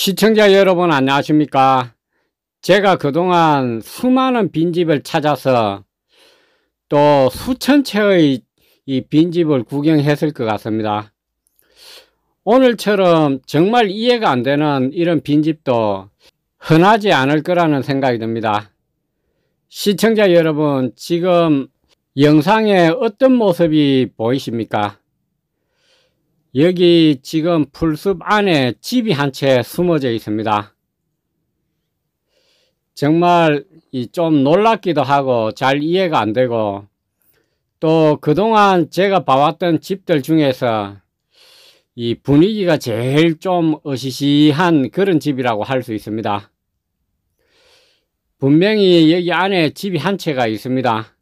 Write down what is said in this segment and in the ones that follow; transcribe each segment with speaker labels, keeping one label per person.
Speaker 1: 시청자 여러분 안녕하십니까 제가 그동안 수많은 빈집을 찾아서 또 수천 채의 이 빈집을 구경했을 것 같습니다 오늘처럼 정말 이해가 안 되는 이런 빈집도 흔하지 않을 거라는 생각이 듭니다 시청자 여러분 지금 영상에 어떤 모습이 보이십니까 여기 지금 풀숲 안에 집이 한 채 숨어져 있습니다. 정말 좀 놀랍기도 하고 잘 이해가 안 되고 또 그동안 제가 봐왔던 집들 중에서 이 분위기가 제일 좀 어시시한 그런 집이라고 할 수 있습니다. 분명히 여기 안에 집이 한 채가 있습니다.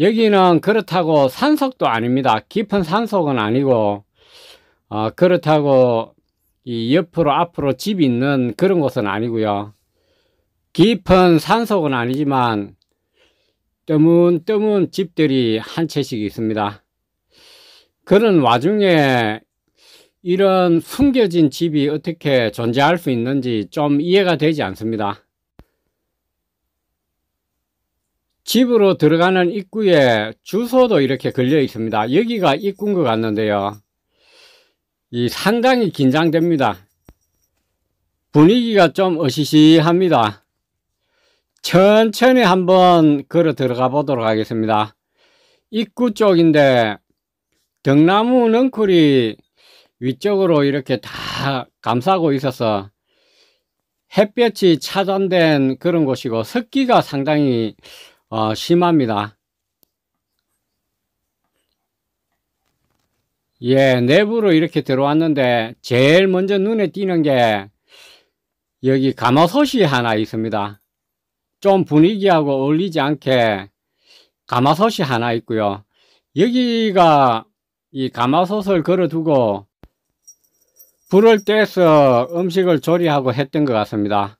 Speaker 1: 여기는 그렇다고 산속도 아닙니다. 깊은 산속은 아니고 아, 그렇다고 이 옆으로 앞으로 집이 있는 그런 곳은 아니고요. 깊은 산속은 아니지만 뜨문뜨문 집들이 한 채씩 있습니다. 그런 와중에 이런 숨겨진 집이 어떻게 존재할 수 있는지 좀 이해가 되지 않습니다. 집으로 들어가는 입구에 주소도 이렇게 걸려 있습니다. 여기가 입구인 것 같는데요. 이 상당히 긴장됩니다. 분위기가 좀 어시시합니다. 천천히 한번 걸어 들어가 보도록 하겠습니다. 입구 쪽인데 등나무 넝쿨이 위쪽으로 이렇게 다 감싸고 있어서 햇볕이 차단된 그런 곳이고 습기가 상당히 어, 심합니다. 예, 내부로 이렇게 들어왔는데 제일 먼저 눈에 띄는 게 여기 가마솥이 하나 있습니다. 좀 분위기하고 어울리지 않게 가마솥이 하나 있고요. 여기가 이 가마솥을 걸어두고 불을 떼서 음식을 조리하고 했던 것 같습니다.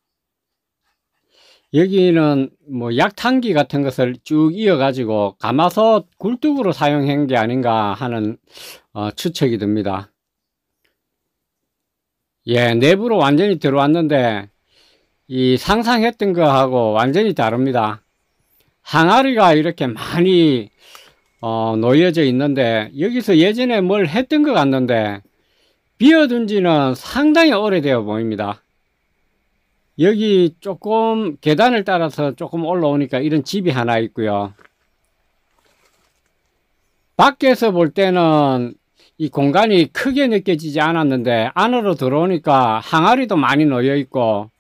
Speaker 1: 여기는 뭐 약탄기 같은 것을 쭉 이어가지고 감아서 굴뚝으로 사용한 게 아닌가 하는 어, 추측이 듭니다. 예, 내부로 완전히 들어왔는데 이 상상했던 거하고 완전히 다릅니다. 항아리가 이렇게 많이 어, 놓여져 있는데 여기서 예전에 뭘 했던 것 같는데 비어둔 지는 상당히 오래되어 보입니다. 여기 조금 계단을 따라서 조금 올라오니까 이런 집이 하나 있고요. 밖에서 볼 때는 이 공간이 크게 느껴지지 않았는데 안으로 들어오니까 항아리도 많이 놓여 있고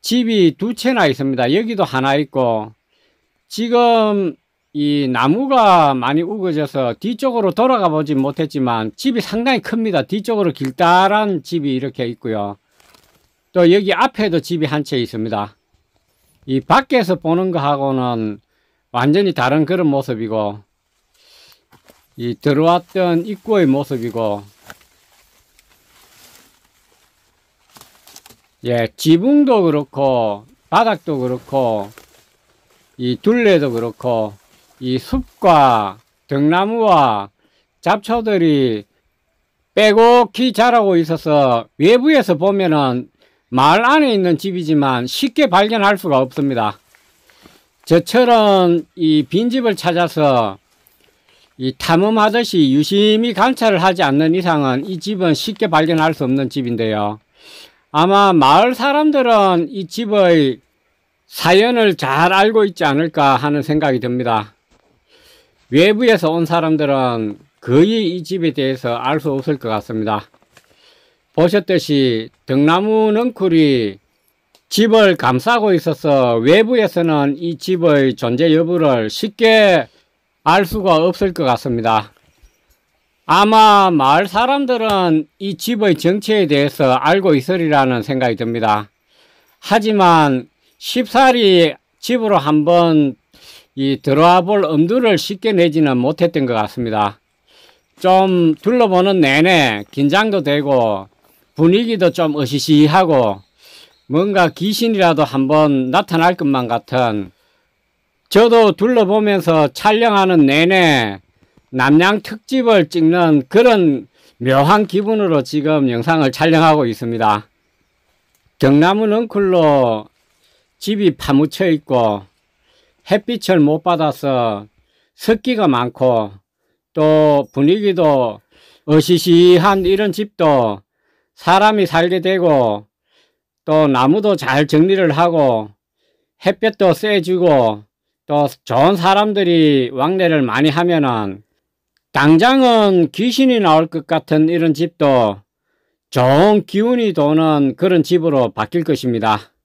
Speaker 1: 집이 두 채나 있습니다. 여기도 하나 있고 지금 이 나무가 많이 우거져서 뒤쪽으로 돌아가 보지 못했지만 집이 상당히 큽니다. 뒤쪽으로 길다란 집이 이렇게 있고요. 또 여기 앞에도 집이 한 채 있습니다. 이 밖에서 보는 거하고는 완전히 다른 그런 모습이고 이 들어왔던 입구의 모습이고 예 지붕도 그렇고 바닥도 그렇고 이 둘레도 그렇고 이 숲과 등나무와 잡초들이 빼곡히 자라고 있어서 외부에서 보면은 마을 안에 있는 집이지만 쉽게 발견할 수가 없습니다. 저처럼 이 빈집을 찾아서 이 탐험하듯이 유심히 관찰을 하지 않는 이상은 이 집은 쉽게 발견할 수 없는 집인데요. 아마 마을 사람들은 이 집의 사연을 잘 알고 있지 않을까 하는 생각이 듭니다. 외부에서 온 사람들은 거의 이 집에 대해서 알 수 없을 것 같습니다. 보셨듯이 등나무 넝쿨이 집을 감싸고 있어서 외부에서는 이 집의 존재 여부를 쉽게 알 수가 없을 것 같습니다. 아마 마을 사람들은 이 집의 정체에 대해서 알고 있으리라는 생각이 듭니다. 하지만 십살이 집으로 한번 이 들어와 볼 엄두를 쉽게 내지는 못했던 것 같습니다. 좀 둘러보는 내내 긴장도 되고 분위기도 좀 으시시하고 뭔가 귀신이라도 한번 나타날 것만 같은 저도 둘러보면서 촬영하는 내내 남양 특집을 찍는 그런 묘한 기분으로 지금 영상을 촬영하고 있습니다. 경남은 은클로 집이 파묻혀 있고 햇빛을 못 받아서 습기가 많고 또 분위기도 어시시한 이런 집도 사람이 살게 되고 또 나무도 잘 정리를 하고 햇볕도 쐬주고 또 좋은 사람들이 왕래를 많이 하면은 당장은 귀신이 나올 것 같은 이런 집도 좋은 기운이 도는 그런 집으로 바뀔 것입니다.